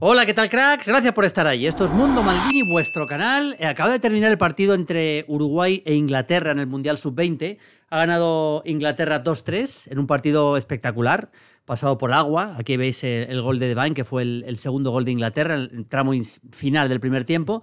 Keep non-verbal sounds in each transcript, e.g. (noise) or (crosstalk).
Hola, ¿qué tal cracks? Gracias por estar ahí. Esto es Mundo Maldini, vuestro canal. Eh, acaba de terminar el partido entre Uruguay e Inglaterra en el Mundial Sub-20. Ha ganado Inglaterra 2-3 en un partido espectacular, pasado por agua. Aquí veis el, gol de Devine, que fue el, segundo gol de Inglaterra, en el tramo final del primer tiempo.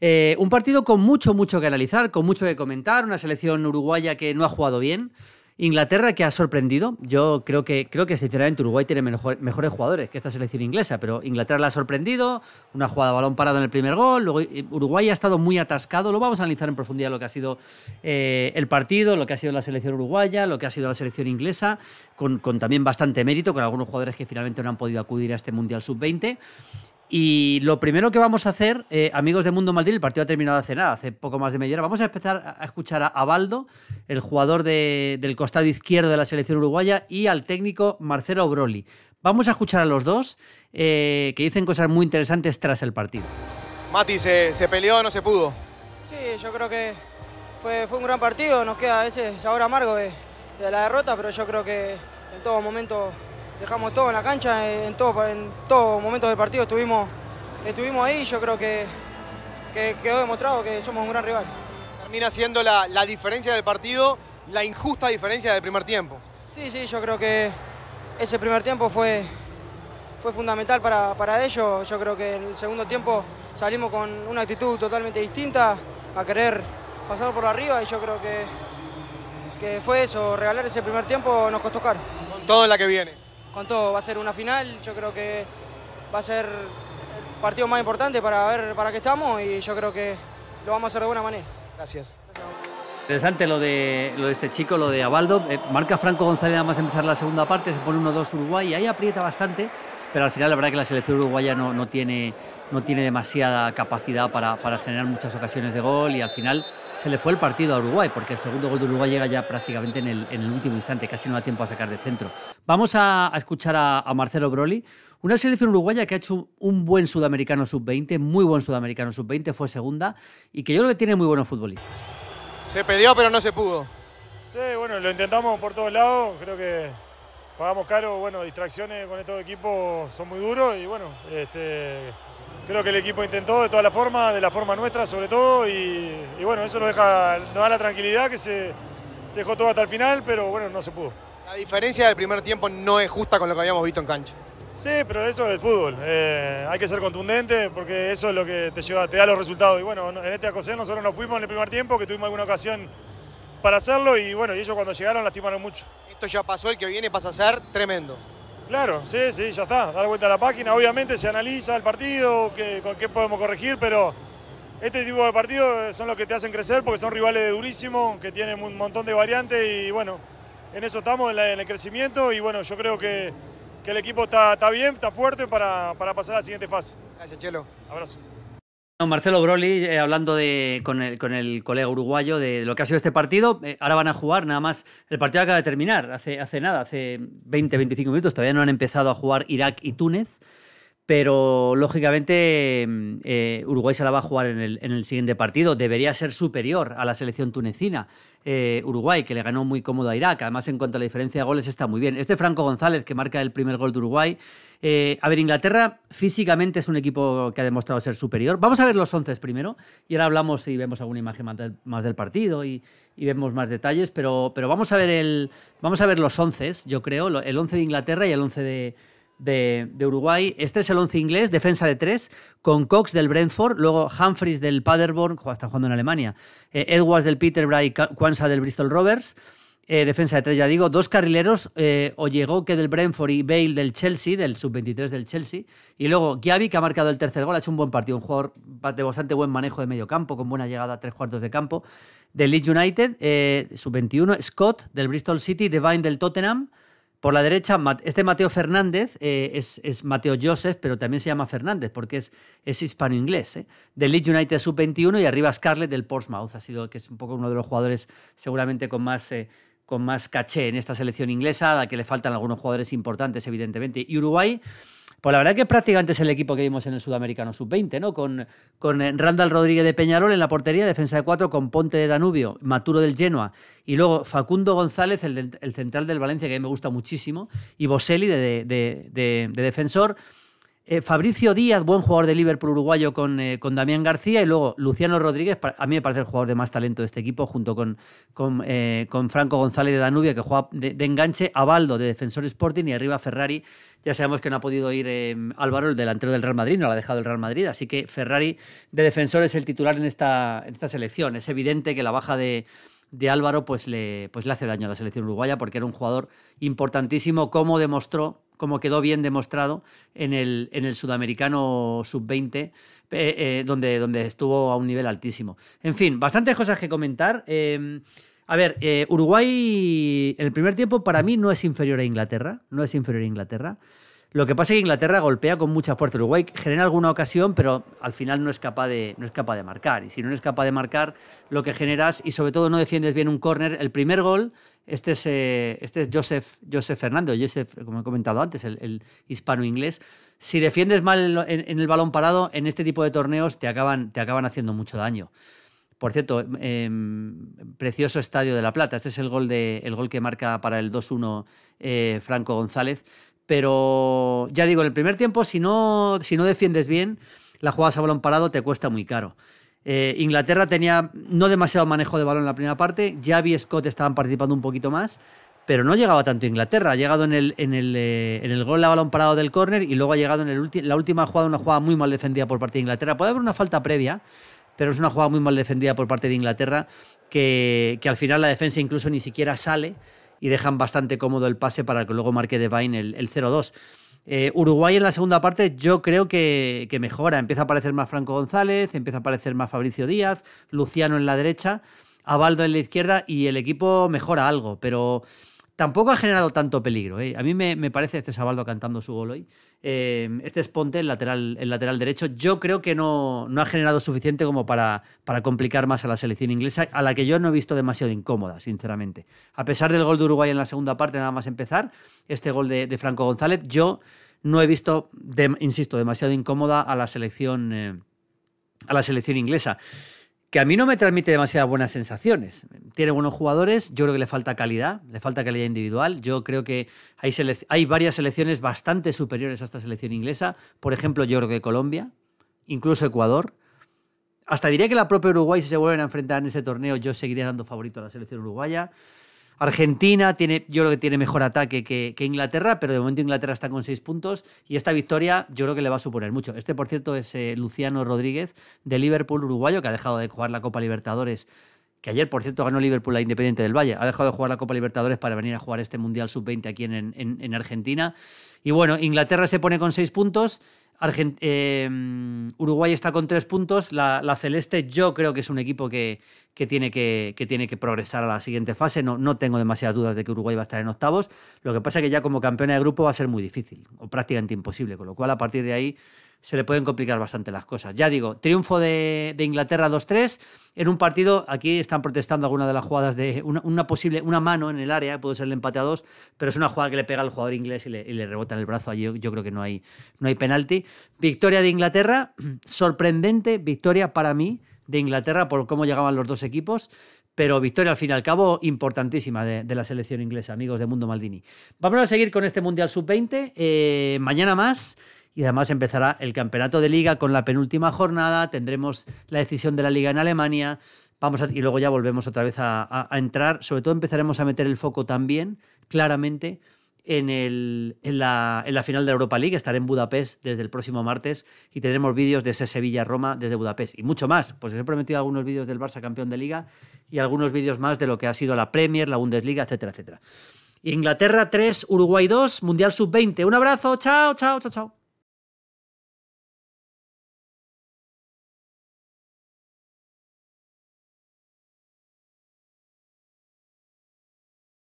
Eh, un partido con mucho, mucho que analizar, con mucho que comentar. Una selección uruguaya que no ha jugado bien. Inglaterra que ha sorprendido. Yo creo que, creo que sinceramente Uruguay tiene mejores jugadores que esta selección inglesa, pero Inglaterra la ha sorprendido. Una jugada de balón parado en el primer gol. Luego eh, Uruguay ha estado muy atascado. Lo vamos a analizar en profundidad lo que ha sido eh, el partido, lo que ha sido la selección uruguaya, lo que ha sido la selección inglesa, con también bastante mérito, con algunos jugadores que finalmente no han podido acudir a este Mundial Sub-20. Y lo primero que vamos a hacer, eh, amigos de Mundo Madrid, el partido ha terminado hace nada, hace poco más de media hora. Vamos a empezar a escuchar a Baldo, el jugador del costado izquierdo de la selección uruguaya, y al técnico Marcelo Broli. Vamos a escuchar a los dos, eh, que dicen cosas muy interesantes tras el partido. Mati, ¿se, peleó o no se pudo? Sí, yo creo que fue, un gran partido. Nos queda ese sabor amargo de la derrota, pero yo creo que en todo momento dejamos todo en la cancha, en todo, en todo momento del partido estuvimos, estuvimos ahí y yo creo que, quedó demostrado que somos un gran rival. Termina siendo la, diferencia del partido, la injusta diferencia del primer tiempo. Sí, sí, yo creo que ese primer tiempo fue, fue fundamental para, para ellos. Yo creo que en el segundo tiempo salimos con una actitud totalmente distinta a querer pasar por arriba y yo creo que, que fue eso, regalar ese primer tiempo nos costó caro. todo en la que viene con todo. Va a ser una final, yo creo que va a ser el partido más importante para ver para qué estamos y yo creo que lo vamos a hacer de buena manera. Gracias. Interesante lo de, lo de este chico, lo de Abaldo. Eh, marca Franco González, además empezar la segunda parte, se pone 1-2 Uruguay y ahí aprieta bastante pero al final la verdad es que la selección uruguaya no, no, tiene, no tiene demasiada capacidad para, generar muchas ocasiones de gol y al final se le fue el partido a Uruguay, porque el segundo gol de Uruguay llega ya prácticamente en el, último instante, casi no da tiempo a sacar de centro. Vamos a, escuchar a, Marcelo Broly una selección uruguaya que ha hecho un buen sudamericano sub-20, muy buen sudamericano sub-20, fue segunda, y que yo creo que tiene muy buenos futbolistas. Se perdió pero no se pudo. Sí, bueno, lo intentamos por todos lados, creo que pagamos caro, bueno, distracciones con estos equipos son muy duros y bueno, este, creo que el equipo intentó de todas las formas, de la forma nuestra sobre todo, y, bueno, eso nos deja, nos da la tranquilidad que se, dejó todo hasta el final, pero bueno, no se pudo. La diferencia del primer tiempo no es justa con lo que habíamos visto en cancha. Sí, pero eso es el fútbol. Eh, hay que ser contundente porque eso es lo que te lleva, te da los resultados. Y bueno, en este acosé nosotros nos fuimos en el primer tiempo, que tuvimos alguna ocasión para hacerlo, y bueno, y ellos cuando llegaron lastimaron mucho ya pasó, el que viene pasa a ser tremendo. Claro, sí, sí, ya está, dar vuelta a la página, obviamente se analiza el partido, qué, con qué podemos corregir, pero este tipo de partidos son los que te hacen crecer porque son rivales durísimos, que tienen un montón de variantes y bueno, en eso estamos, en, el crecimiento y bueno, yo creo que, el equipo está, bien, está fuerte para, para pasar a la siguiente fase. Gracias, Chelo. Abrazo. Marcelo Broly, eh, hablando de, con, el, colega uruguayo de lo que ha sido este partido, eh, ahora van a jugar nada más. El partido acaba de terminar, hace, hace nada, hace 20, 25 minutos, todavía no han empezado a jugar Irak y Túnez pero lógicamente mm, eh, Uruguay se la va a jugar en el, siguiente partido. Debería ser superior a la selección tunecina. Eh, Uruguay, que le ganó muy cómodo a Irak. Además, en cuanto a la diferencia de goles, está muy bien. Este Franco González, que marca el primer gol de Uruguay. Eh, a ver, Inglaterra físicamente es un equipo que ha demostrado ser superior. Vamos a ver los once primero. Y ahora hablamos y vemos alguna imagen más del, partido y, vemos más detalles. Pero, vamos, a ver el, vamos a ver los once, yo creo. El once de Inglaterra y el once de de, Uruguay. Este es el once inglés, defensa de tres, con Cox del Brentford, luego Humphries del Paderborn, está jugando en Alemania, eh, Edwards del Peterborough y del Bristol Rovers. Eh, defensa de tres, ya digo, dos carrileros, eh, que del Brentford y Bale del Chelsea, del sub-23 del Chelsea, y luego Gavi, que ha marcado el tercer gol, ha hecho un buen partido, un jugador de bastante buen manejo de medio campo, con buena llegada a tres cuartos de campo, del Leeds United, eh, sub-21, Scott del Bristol City, Devine del Tottenham, por la derecha, este Mateo Fernández eh, es, Mateo Joseph, pero también se llama Fernández porque es, es hispano-inglés. Eh, de Leeds United Sub-21 y arriba Scarlett del Portsmouth. Ha sido, que es un poco uno de los jugadores seguramente con más, eh, con más caché en esta selección inglesa, a la que le faltan algunos jugadores importantes, evidentemente. Y Uruguay pues la verdad que prácticamente es el equipo que vimos en el Sudamericano Sub-20, ¿no? Con, con, eh, Randall Rodríguez de Peñarol en la portería, defensa de cuatro, con Ponte de Danubio, Maturo del Genoa, y luego Facundo González, el, central del Valencia, que a mí me gusta muchísimo, y Boselli de defensor. Eh, Fabricio Díaz, buen jugador de Liverpool uruguayo con, eh, con, Damián García. Y luego Luciano Rodríguez, a mí me parece el jugador de más talento de este equipo, junto con, con, eh, Franco González de Danubia, que juega de, enganche, a de Defensor Sporting y arriba Ferrari. Ya sabemos que no ha podido ir em, Álvaro, el delantero del Real Madrid, no lo ha dejado el Real Madrid. Así que Ferrari de Defensor es el titular en esta, en esta selección. Es evidente que la baja de, Álvaro pues le, pues le hace daño a la selección uruguaya porque era un jugador importantísimo, como demostró como quedó bien demostrado en el, en el sudamericano sub-20, eh, eh, donde, donde estuvo a un nivel altísimo. En fin, bastantes cosas que comentar. Em, a ver, eh, Uruguay el primer tiempo para mí no es inferior a Inglaterra, no es inferior a Inglaterra. Lo que pasa es que Inglaterra golpea con mucha fuerza. Uruguay genera alguna ocasión, pero al final no es capaz de, no es capaz de marcar. Y si no es capaz de marcar, lo que generas, y sobre todo no defiendes bien un córner, el primer gol este es, eh, este es Joseph, Joseph Fernando, Joseph, como he comentado antes, el, hispano-inglés. Si defiendes mal en, el balón parado, en este tipo de torneos te acaban, te acaban haciendo mucho daño. Por cierto, em, precioso estadio de La Plata. Este es el gol, de, el gol que marca para el 2-1 eh, Franco González. Pero ya digo, en el primer tiempo, si no, si no defiendes bien, la jugada a balón parado te cuesta muy caro. Eh, Inglaterra tenía no demasiado manejo de balón en la primera parte. Javi y Scott estaban participando un poquito más, pero no llegaba tanto Inglaterra. Ha llegado en el, en el, eh, en el gol a balón parado del córner y luego ha llegado en el la última jugada, una jugada muy mal defendida por parte de Inglaterra. Puede haber una falta previa, pero es una jugada muy mal defendida por parte de Inglaterra que, al final la defensa incluso ni siquiera sale y dejan bastante cómodo el pase para que luego marque Devine el 0-2. Eh, Uruguay en la segunda parte yo creo que, que, mejora. Empieza a aparecer más Franco González, empieza a aparecer más Fabricio Díaz, Luciano en la derecha, Abaldo en la izquierda y el equipo mejora algo, pero tampoco ha generado tanto peligro. ¿eh? A mí me, parece este Sabaldo cantando su gol hoy. Eh, este es Ponte, el lateral, el lateral derecho. Yo creo que no, ha generado suficiente como para, para, complicar más a la selección inglesa, a la que yo no he visto demasiado incómoda, sinceramente. A pesar del gol de Uruguay en la segunda parte, nada más empezar, este gol de, Franco González, yo no he visto, insisto, demasiado incómoda a la selección, eh, a la selección inglesa que a mí no me transmite demasiadas buenas sensaciones. Tiene buenos jugadores, yo creo que le falta calidad, le falta calidad individual. Yo creo que hay, hay varias selecciones bastante superiores a esta selección inglesa. Por ejemplo, yo creo que Colombia, incluso Ecuador. Hasta diría que la propia Uruguay, si se vuelven a enfrentar en ese torneo, yo seguiría dando favorito a la selección uruguaya. Argentina tiene, yo creo que tiene mejor ataque que, Inglaterra, pero de momento Inglaterra está con seis puntos y esta victoria yo creo que le va a suponer mucho. Este, por cierto, es eh, Luciano Rodríguez de Liverpool, uruguayo, que ha dejado de jugar la Copa Libertadores que ayer, por cierto, ganó Liverpool la Independiente del Valle. Ha dejado de jugar la Copa Libertadores para venir a jugar este Mundial Sub-20 aquí en, en, Argentina. Y bueno, Inglaterra se pone con seis puntos eh, Uruguay está con tres puntos. La, Celeste, yo creo que es un equipo que, que tiene que, tiene que progresar a la siguiente fase. No, no tengo demasiadas dudas de que Uruguay va a estar en octavos. Lo que pasa es que ya como campeona de grupo va a ser muy difícil o prácticamente imposible. Con lo cual, a partir de ahí, se le pueden complicar bastante las cosas. Ya digo, triunfo de, Inglaterra 2-3 en un partido, aquí están protestando alguna de las jugadas de una, posible, una mano en el área, puede ser el empate a dos, pero es una jugada que le pega al jugador inglés y le, rebota en el brazo. Allí yo, creo que no hay, no hay penalti. Victoria de Inglaterra, (clears throat) sorprendente victoria para mí de Inglaterra por cómo llegaban los dos equipos. Pero victoria al fin y al cabo importantísima de, la selección inglesa, amigos de Mundo Maldini. Vamos a seguir con este Mundial Sub-20. Eh, mañana más y además empezará el campeonato de liga con la penúltima jornada, tendremos la decisión de la liga en Alemania. Vamos y luego ya volvemos otra vez a, entrar. Sobre todo empezaremos a meter el foco también, claramente, en, la, final de la Europa League. Estaré en Budapest desde el próximo martes y tendremos vídeos de ese Sevilla-Roma desde Budapest y mucho más. Pues os he prometido algunos vídeos del Barça campeón de Liga y algunos vídeos más de lo que ha sido la Premier, la Bundesliga, etcétera, etcétera. Inglaterra 3, Uruguay 2, Mundial Sub-20. Un abrazo, chao, chao, chao, chao.